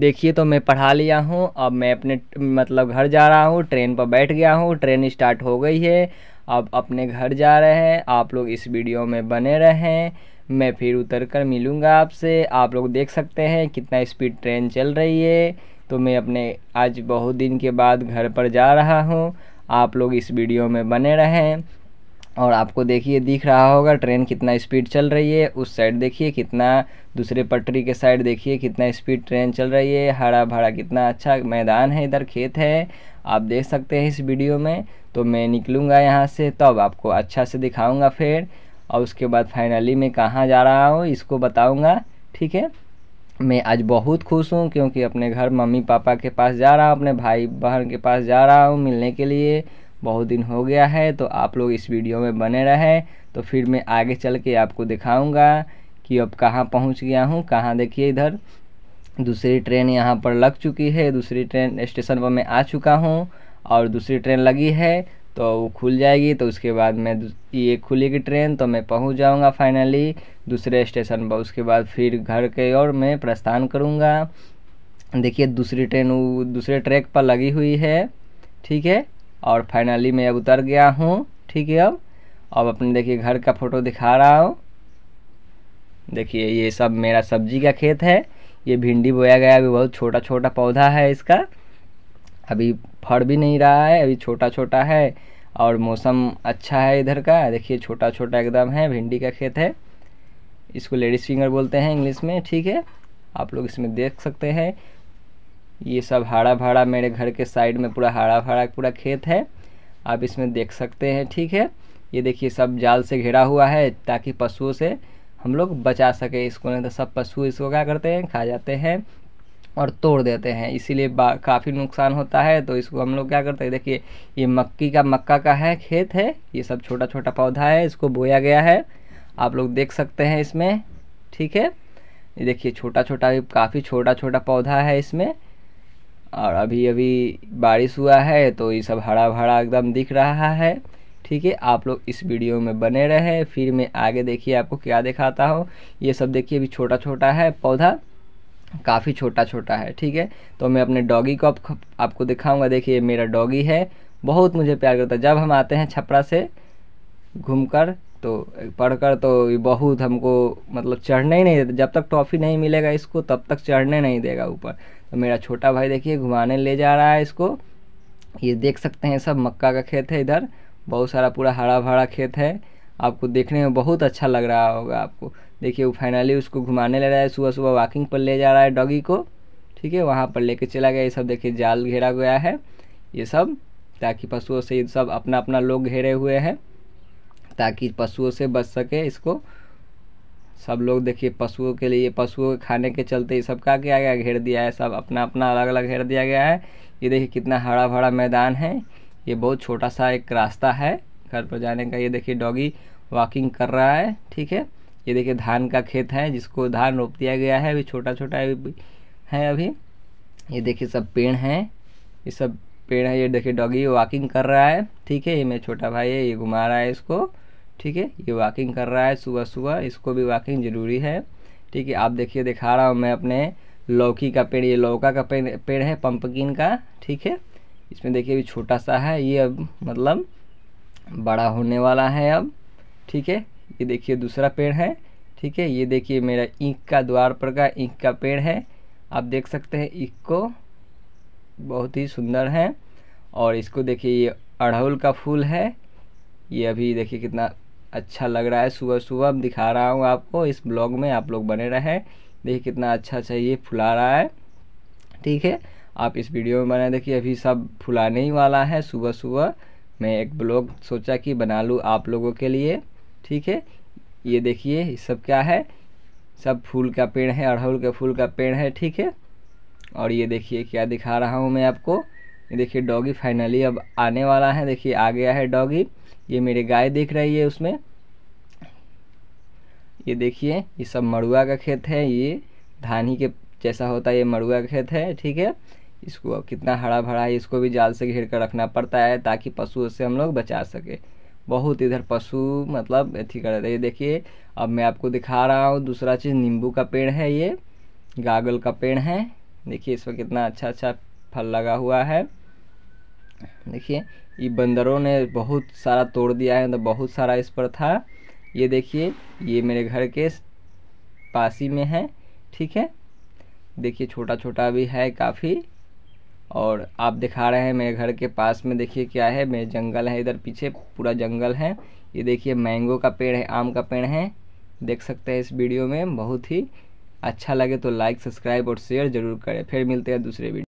देखिए तो मैं पढ़ा लिया हूँ अब मैं अपने मतलब घर जा रहा हूँ ट्रेन पर बैठ गया हूँ ट्रेन स्टार्ट हो गई है अब अपने घर जा रहे हैं आप लोग इस वीडियो में बने रहें मैं फिर उतर कर मिलूँगा आपसे आप लोग देख सकते हैं कितना स्पीड ट्रेन चल रही है तो मैं अपने आज बहुत दिन के बाद घर पर जा रहा हूँ आप लोग इस वीडियो में बने रहें और आपको देखिए दिख रहा होगा ट्रेन कितना स्पीड चल रही है उस साइड देखिए कितना दूसरे पटरी के साइड देखिए कितना स्पीड ट्रेन चल रही है हरा भरा कितना अच्छा मैदान है इधर खेत है आप देख सकते हैं इस वीडियो में तो मैं निकलूँगा यहाँ से तब तो आपको अच्छा से दिखाऊँगा फिर और उसके बाद फाइनली मैं कहाँ जा रहा हूँ इसको बताऊँगा ठीक है मैं आज बहुत खुश हूँ क्योंकि अपने घर मम्मी पापा के पास जा रहा हूँ अपने भाई बहन के पास जा रहा हूँ मिलने के लिए बहुत दिन हो गया है तो आप लोग इस वीडियो में बने रहें तो फिर मैं आगे चल के आपको दिखाऊंगा कि अब कहाँ पहुँच गया हूँ कहाँ देखिए इधर दूसरी ट्रेन यहाँ पर लग चुकी है दूसरी ट्रेन स्टेशन पर मैं आ चुका हूँ और दूसरी ट्रेन लगी है तो वो खुल जाएगी तो उसके बाद मैं ये खुलेगी ट्रेन तो मैं पहुंच जाऊंगा फाइनली दूसरे स्टेशन पर उसके बाद फिर घर के ओर मैं प्रस्थान करूंगा देखिए दूसरी ट्रेन वो दूसरे ट्रैक पर लगी हुई है ठीक है और फाइनली मैं अब उतर गया हूँ ठीक है अब अब अपने देखिए घर का फ़ोटो दिखा रहा हूँ देखिए ये सब मेरा सब्जी का खेत है ये भिंडी बोया गया अभी बहुत छोटा छोटा पौधा है इसका अभी फड़ भी नहीं रहा है अभी छोटा छोटा है और मौसम अच्छा है इधर का देखिए छोटा छोटा एकदम है भिंडी का खेत है इसको लेडीज फिंगर बोलते हैं इंग्लिश में ठीक है आप लोग इसमें देख सकते हैं ये सब हरा भरा मेरे घर के साइड में पूरा हरा भरा पूरा खेत है आप इसमें देख सकते हैं ठीक है ये देखिए सब जाल से घिरा हुआ है ताकि पशुओं से हम लोग बचा सके इसको नहीं तो सब पशु इसको क्या करते हैं खा जाते हैं और तोड़ देते हैं इसीलिए काफ़ी नुकसान होता है तो इसको हम लोग क्या करते हैं देखिए ये मक्की का मक्का का है खेत है ये सब छोटा छोटा पौधा है इसको बोया गया है आप लोग देख सकते हैं इसमें ठीक है ये देखिए छोटा छोटा भी काफ़ी छोटा छोटा पौधा है इसमें और अभी अभी बारिश हुआ है तो ये सब हरा भरा एकदम दिख रहा है ठीक है आप लोग इस वीडियो में बने रहे फिर मैं आगे देखिए आपको क्या दिखाता हूँ ये सब देखिए अभी छोटा छोटा है पौधा काफ़ी छोटा छोटा है ठीक है तो मैं अपने डॉगी को आप, आपको दिखाऊंगा देखिए मेरा डॉगी है बहुत मुझे प्यार करता है जब हम आते हैं छपरा से घूमकर तो पढ़कर तो बहुत हमको मतलब चढ़ने ही नहीं देता जब तक टॉफ़ी नहीं मिलेगा इसको तब तक चढ़ने नहीं देगा ऊपर तो मेरा छोटा भाई देखिए घुमाने ले जा रहा है इसको ये देख सकते हैं सब मक्का का खेत है इधर बहुत सारा पूरा हरा भरा खेत है आपको देखने में बहुत अच्छा लग रहा होगा आपको देखिए वो फाइनली उसको घुमाने ले रहा है सुबह सुबह वॉकिंग पर ले जा रहा है डॉगी को ठीक है वहाँ पर लेके चला गया ये सब देखिए जाल घेरा गया है ये सब ताकि पशुओं से ये सब अपना अपना लोग घेरे हुए हैं ताकि पशुओं से बच सके इसको सब लोग देखिए पशुओं के लिए पशुओं के खाने के चलते ये सब का किया गया घेर दिया है सब अपना अपना अलग अलग घेर दिया गया है ये देखिए कितना हरा भरा मैदान है ये बहुत छोटा सा एक रास्ता है घर पर जाने का ये देखिए डॉगी वॉकिंग कर रहा है ठीक है ये देखिए धान का खेत है जिसको धान रोप दिया गया है अभी छोटा छोटा है अभी ये देखिए सब पेड़ हैं ये सब पेड़ है ये देखिए डॉगी वॉकिंग कर रहा है ठीक है ये मेरा छोटा भाई है ये घुमा रहा है इसको ठीक है ये वॉकिंग कर रहा है सुबह सुबह इसको भी वॉकिंग ज़रूरी है ठीक है आप देखिए दिखा रहा हूँ मैं अपने लौकी का पेड़ ये लौका का पेड़ पेड़ है पंपकिन का ठीक है इसमें देखिए अभी छोटा सा है ये अब मतलब बड़ा होने वाला है अब ठीक है ये देखिए दूसरा पेड़ है ठीक है ये देखिए मेरा ईख का द्वार पर का ईख का पेड़ है आप देख सकते हैं ईख को बहुत ही सुंदर है और इसको देखिए ये अड़हुल का फूल है ये अभी देखिए कितना अच्छा लग रहा है सुबह सुबह दिखा रहा हूँ आपको इस ब्लॉग में आप लोग बने रहें देखिए कितना अच्छा अच्छा ये फुला रहा है ठीक है आप इस वीडियो में बने देखिए अभी सब फुलाने ही वाला है सुबह सुबह मैं एक ब्लॉग सोचा कि बना लूँ आप लोगों के लिए ठीक है ये देखिए सब क्या है सब फूल का पेड़ है अड़हुल के फूल का पेड़ है ठीक है और ये देखिए क्या दिखा रहा हूँ मैं आपको ये देखिए डॉगी फाइनली अब आने वाला है देखिए आ गया है डॉगी ये मेरे गाय देख रही है उसमें ये देखिए ये सब मड़ुआ का खेत है ये धान ही के जैसा होता है ये मड़ुआ का खेत है ठीक है इसको कितना हरा भरा है इसको भी जाल से घेर कर रखना पड़ता है ताकि पशु से हम लोग बचा सके बहुत इधर पशु मतलब अथी कर रहे देखिए अब मैं आपको दिखा रहा हूँ दूसरा चीज़ नींबू का पेड़ है ये गागल का पेड़ है देखिए इसमें कितना अच्छा अच्छा फल लगा हुआ है देखिए ये बंदरों ने बहुत सारा तोड़ दिया है तो बहुत सारा इस पर था ये देखिए ये मेरे घर के पास ही में है ठीक है देखिए छोटा छोटा भी है काफ़ी और आप दिखा रहे हैं मेरे घर के पास में देखिए क्या है मेरे जंगल है इधर पीछे पूरा जंगल है ये देखिए मैंगो का पेड़ है आम का पेड़ है देख सकते हैं इस वीडियो में बहुत ही अच्छा लगे तो लाइक सब्सक्राइब और शेयर ज़रूर करें फिर मिलते हैं दूसरे वीडियो